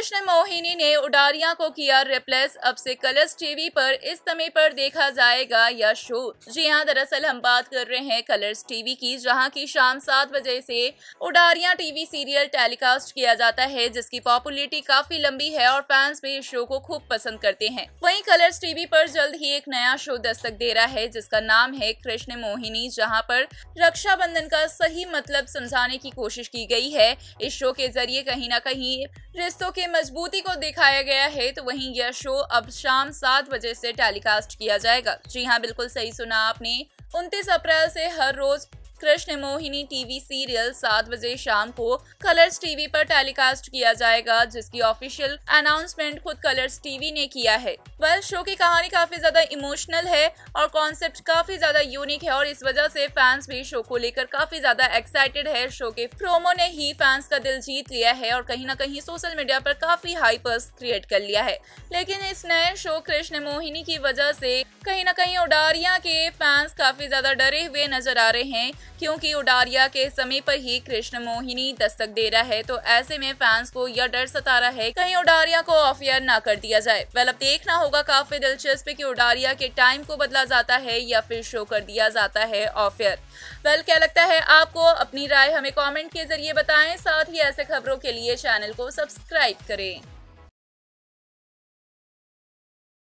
कृष्ण मोहिनी ने उडारिया को किया रिप्लेस अब से कलर्स टीवी पर इस समय पर देखा जाएगा यह शो जी हाँ दरअसल हम बात कर रहे हैं कलर्स टीवी की जहाँ की शाम सात बजे से उडारिया टीवी सीरियल टेलीकास्ट किया जाता है जिसकी पॉपुलरिटी काफी लंबी है और फैंस भी इस शो को खूब पसंद करते हैं वही कलर्स टीवी पर जल्द ही एक नया शो दस्तक दे रहा है जिसका नाम है कृष्ण मोहिनी जहाँ पर रक्षाबंधन का सही मतलब समझाने की कोशिश की गई है इस शो के जरिए कहीं ना कहीं रिश्तों की मजबूती को दिखाया गया है तो वहीं यह शो अब शाम सात बजे से टेलीकास्ट किया जाएगा जी हाँ बिल्कुल सही सुना आपने उनतीस अप्रैल से हर रोज कृष्ण मोहिनी टीवी सीरियल सात बजे शाम को कलर्स टीवी पर टेलीकास्ट किया जाएगा जिसकी ऑफिशियल अनाउंसमेंट खुद कलर्स टीवी ने किया है वह शो की कहानी काफी ज्यादा इमोशनल है और कॉन्सेप्ट काफी ज्यादा यूनिक है और इस वजह से फैंस भी शो को लेकर काफी ज्यादा एक्साइटेड है शो के प्रोमो ने ही फैंस का दिल जीत लिया है और कहीं ना कहीं सोशल मीडिया पर काफी हाइपर्स क्रिएट कर लिया है लेकिन इस नए शो कृष्ण मोहिनी की वजह से कहीं ना कहीं उडारिया के फैंस काफी ज्यादा डरे हुए नजर आ रहे हैं क्योंकि उडारिया के समय पर ही कृष्ण मोहिनी दस्तक दे रहा है तो ऐसे में फैंस को यह डर सता रहा है कहीं उडारिया को ऑफ एयर ना कर दिया जाए वेल अब देखना होगा काफी दिलचस्प की उडारिया के टाइम को बदला जाता है या फिर शो कर दिया जाता है ऑफ एयर वेल क्या लगता है आपको अपनी राय हमें कॉमेंट के जरिए बताएं साथ ही ऐसे खबरों के लिए चैनल को सब्सक्राइब करें